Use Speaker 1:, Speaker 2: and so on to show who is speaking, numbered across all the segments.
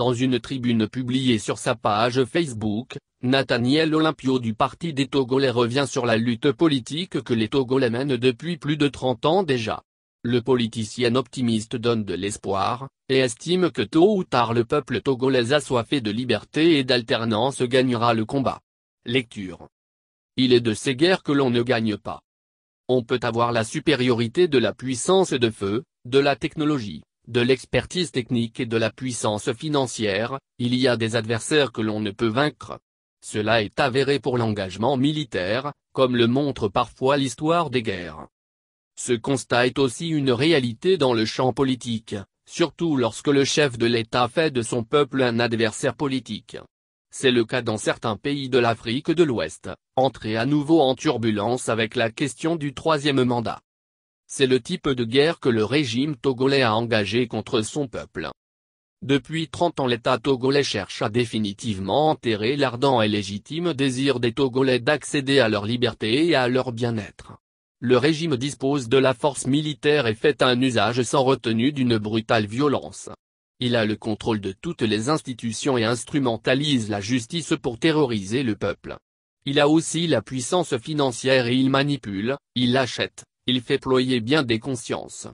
Speaker 1: Dans une tribune publiée sur sa page Facebook, Nathaniel Olympio du Parti des Togolais revient sur la lutte politique que les Togolais mènent depuis plus de 30 ans déjà. Le politicien optimiste donne de l'espoir, et estime que tôt ou tard le peuple togolais assoiffé de liberté et d'alternance gagnera le combat. Lecture. Il est de ces guerres que l'on ne gagne pas. On peut avoir la supériorité de la puissance de feu, de la technologie, de l'expertise technique et de la puissance financière, il y a des adversaires que l'on ne peut vaincre. Cela est avéré pour l'engagement militaire, comme le montre parfois l'histoire des guerres. Ce constat est aussi une réalité dans le champ politique, surtout lorsque le chef de l'État fait de son peuple un adversaire politique. C'est le cas dans certains pays de l'Afrique de l'Ouest, entrés à nouveau en turbulence avec la question du troisième mandat. C'est le type de guerre que le régime togolais a engagé contre son peuple. Depuis 30 ans l'État togolais cherche à définitivement enterrer l'ardent et légitime désir des Togolais d'accéder à leur liberté et à leur bien-être. Le régime dispose de la force militaire et fait un usage sans retenue d'une brutale violence. Il a le contrôle de toutes les institutions et instrumentalise la justice pour terroriser le peuple. Il a aussi la puissance financière et il manipule, il achète, il fait ployer bien des consciences.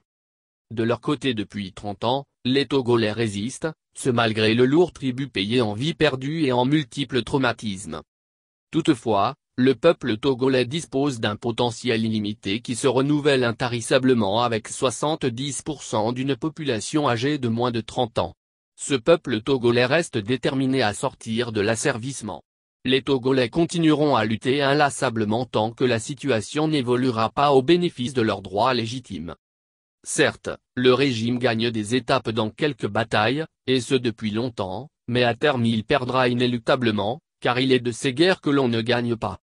Speaker 1: De leur côté depuis 30 ans, les Togolais résistent, ce malgré le lourd tribut payé en vie perdue et en multiples traumatismes. Toutefois, le peuple togolais dispose d'un potentiel illimité qui se renouvelle intarissablement avec 70% d'une population âgée de moins de 30 ans. Ce peuple togolais reste déterminé à sortir de l'asservissement les Togolais continueront à lutter inlassablement tant que la situation n'évoluera pas au bénéfice de leurs droits légitimes. Certes, le régime gagne des étapes dans quelques batailles, et ce depuis longtemps, mais à terme il perdra inéluctablement, car il est de ces guerres que l'on ne gagne pas.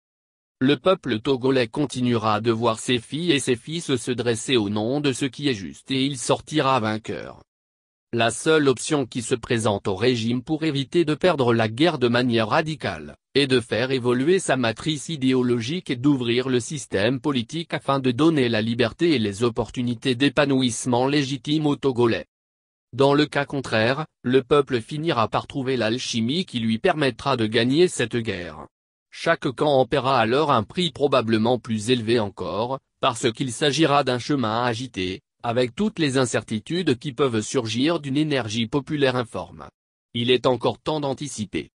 Speaker 1: Le peuple togolais continuera de voir ses filles et ses fils se dresser au nom de ce qui est juste et il sortira vainqueur la seule option qui se présente au régime pour éviter de perdre la guerre de manière radicale, est de faire évoluer sa matrice idéologique et d'ouvrir le système politique afin de donner la liberté et les opportunités d'épanouissement légitime aux Togolais. Dans le cas contraire, le peuple finira par trouver l'alchimie qui lui permettra de gagner cette guerre. Chaque camp en paiera alors un prix probablement plus élevé encore, parce qu'il s'agira d'un chemin agité, avec toutes les incertitudes qui peuvent surgir d'une énergie populaire informe. Il est encore temps d'anticiper.